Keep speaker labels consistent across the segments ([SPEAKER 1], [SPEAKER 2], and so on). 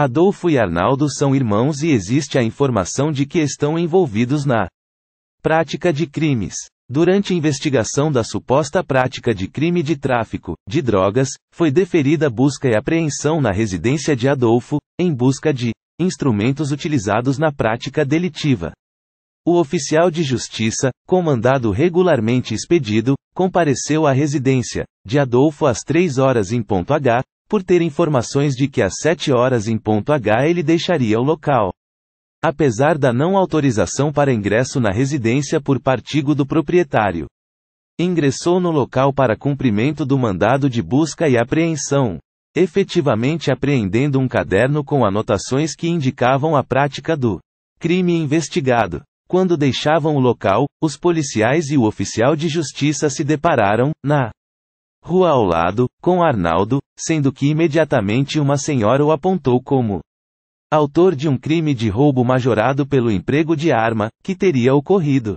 [SPEAKER 1] Adolfo e Arnaldo são irmãos e existe a informação de que estão envolvidos na prática de crimes. Durante investigação da suposta prática de crime de tráfico de drogas, foi deferida busca e apreensão na residência de Adolfo, em busca de instrumentos utilizados na prática delitiva. O oficial de justiça, com mandado regularmente expedido, compareceu à residência de Adolfo às 3 horas em ponto H, por ter informações de que às 7 horas em ponto H ele deixaria o local. Apesar da não autorização para ingresso na residência por partigo do proprietário, ingressou no local para cumprimento do mandado de busca e apreensão, efetivamente apreendendo um caderno com anotações que indicavam a prática do crime investigado. Quando deixavam o local, os policiais e o oficial de justiça se depararam, na rua ao lado, com Arnaldo, sendo que imediatamente uma senhora o apontou como autor de um crime de roubo majorado pelo emprego de arma, que teria ocorrido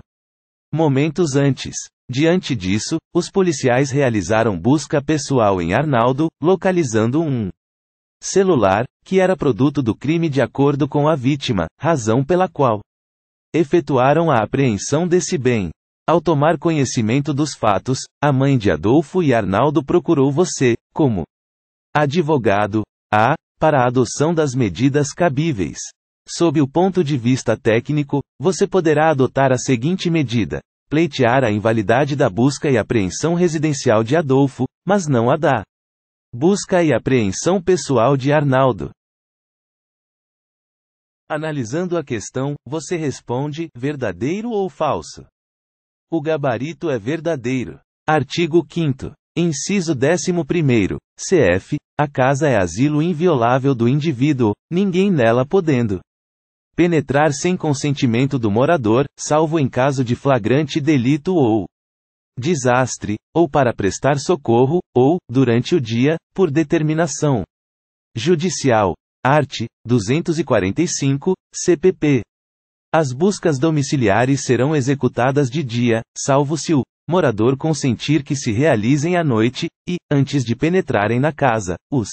[SPEAKER 1] momentos antes. Diante disso, os policiais realizaram busca pessoal em Arnaldo, localizando um celular, que era produto do crime de acordo com a vítima, razão pela qual efetuaram a apreensão desse bem. Ao tomar conhecimento dos fatos, a mãe de Adolfo e Arnaldo procurou você, como advogado, a, para a adoção das medidas cabíveis. Sob o ponto de vista técnico, você poderá adotar a seguinte medida: pleitear a invalidade da busca e apreensão residencial de Adolfo, mas não a da busca e apreensão pessoal de Arnaldo. Analisando a questão, você responde verdadeiro ou falso? O gabarito é verdadeiro. Artigo 5 Inciso 11 CF, a casa é asilo inviolável do indivíduo, ninguém nela podendo penetrar sem consentimento do morador, salvo em caso de flagrante delito ou desastre, ou para prestar socorro, ou, durante o dia, por determinação judicial. Art. 245, CPP. As buscas domiciliares serão executadas de dia, salvo se o morador consentir que se realizem à noite, e, antes de penetrarem na casa, os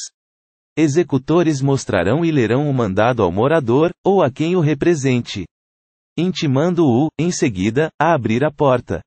[SPEAKER 1] executores mostrarão e lerão o mandado ao morador, ou a quem o represente, intimando-o, em seguida, a abrir a porta.